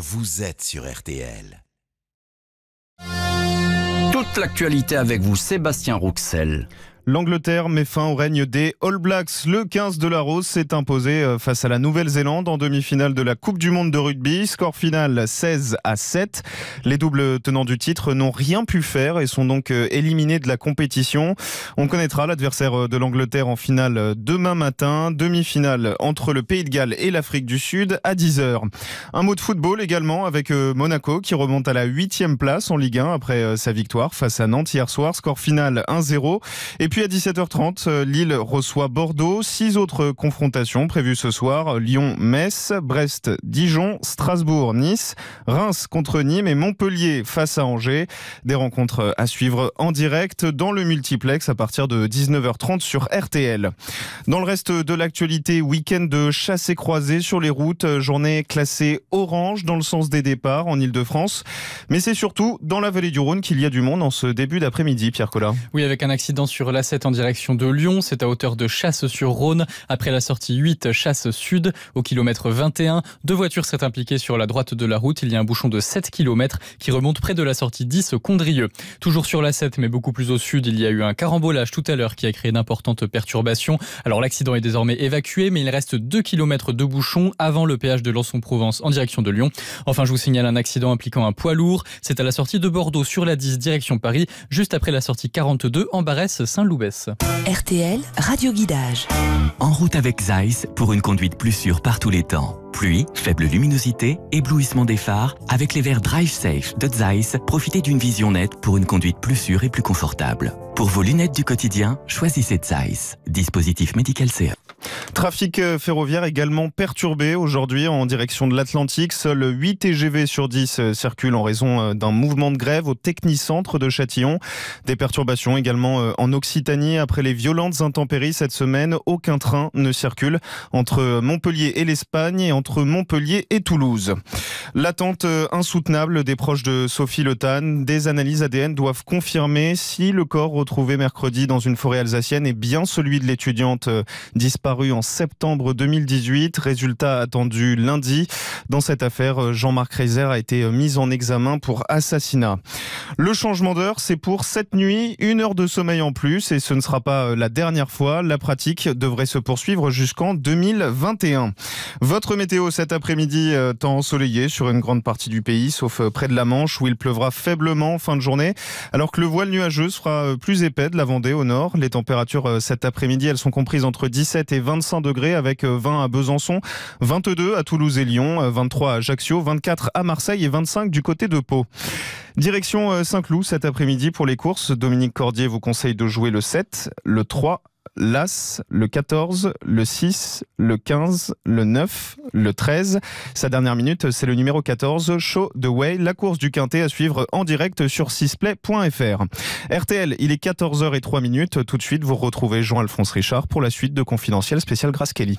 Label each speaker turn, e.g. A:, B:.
A: Vous êtes sur RTL. Toute l'actualité avec vous, Sébastien Rouxel. L'Angleterre met fin au règne des All Blacks. Le 15 de la Rose s'est imposé euh, face à la Nouvelle-Zélande en demi-finale de la Coupe du Monde de rugby. Score final 16 à 7. Les doubles tenants du titre n'ont rien pu faire et sont donc euh, éliminés de la compétition. On connaîtra l'adversaire euh, de l'Angleterre en finale demain matin. Demi-finale entre le Pays de Galles et l'Afrique du Sud à 10h. Un mot de football également avec Monaco qui remonte à la 8 place en Ligue 1 après sa victoire face à Nantes hier soir. Score final 1-0 puis à 17h30, Lille reçoit Bordeaux. Six autres confrontations prévues ce soir. Lyon, Metz, Brest, Dijon, Strasbourg, Nice, Reims contre Nîmes et Montpellier face à Angers. Des rencontres à suivre en direct dans le multiplex à partir de 19h30 sur RTL. Dans le reste de l'actualité, week-end de chasse et sur les routes, journée classée orange dans le sens des départs en île de france Mais c'est surtout dans la vallée du Rhône qu'il y a du monde en ce début d'après-midi, Pierre Collat.
B: Oui, avec un accident sur la 7 en direction de Lyon, c'est à hauteur de Chasse-sur-Rhône, après la sortie 8 Chasse Sud, au kilomètre 21. Deux voitures seraient impliquées sur la droite de la route. Il y a un bouchon de 7 km qui remonte près de la sortie 10 Condrieux. Toujours sur la 7, mais beaucoup plus au sud, il y a eu un carambolage tout à l'heure qui a créé d'importantes perturbations. Alors l'accident est désormais évacué, mais il reste 2 km de bouchon avant le péage de Lançon-Provence en direction de Lyon. Enfin, je vous signale un accident impliquant un poids lourd. C'est à la sortie de Bordeaux sur la 10 direction Paris, juste après la sortie 42 en Barès-Saint-Louis. RTL, Radio Guidage. En route avec Zeiss pour une conduite plus sûre par tous les temps. Pluie, faible luminosité, éblouissement des phares, avec les verres Drive Safe de Zeiss, profitez d'une vision nette pour une conduite plus sûre et plus confortable. Pour vos lunettes du quotidien, choisissez Zeiss. Dispositif médical CE.
A: Trafic euh, ferroviaire également perturbé aujourd'hui en direction de l'Atlantique. Seuls 8 TGV sur 10 euh, circulent en raison euh, d'un mouvement de grève au Technicentre de Châtillon. Des perturbations également en Occitanie après les violentes intempéries cette semaine. Aucun train ne circule entre Montpellier et l'Espagne et entre Montpellier et Toulouse. L'attente insoutenable des proches de Sophie Le Des analyses ADN doivent confirmer si le corps retrouvé mercredi dans une forêt alsacienne est bien celui de l'étudiante disparue en septembre 2018. Résultat attendu lundi. Dans cette affaire, Jean-Marc Reiser a été mis en examen pour assassinat. Le changement d'heure, c'est pour cette nuit, une heure de sommeil en plus et ce ne sera pas la dernière fois. La pratique devrait se poursuivre jusqu'en 2021. Votre météo cet après-midi, euh, temps ensoleillé sur une grande partie du pays, sauf euh, près de la Manche où il pleuvra faiblement en fin de journée, alors que le voile nuageux sera euh, plus épais de la Vendée au nord. Les températures cet après-midi, elles sont comprises entre 17 et 25 degrés avec 20 euh, à Besançon, 22 à Toulouse et Lyon, 23 euh, à Ajaccio, 24 à Marseille et 25 du côté de Pau. Direction euh, Saint-Cloud cet après-midi pour les courses. Dominique Cordier vous conseille de jouer le 7, le 3 l'As, le 14, le 6, le 15, le 9, le 13. Sa dernière minute, c'est le numéro 14, Show the Way, la course du Quintet à suivre en direct sur sisplay.fr. RTL, il est 14h03 minutes. Tout de suite, vous retrouvez Jean-Alphonse Richard pour la suite de Confidentiel spécial Grasse Kelly.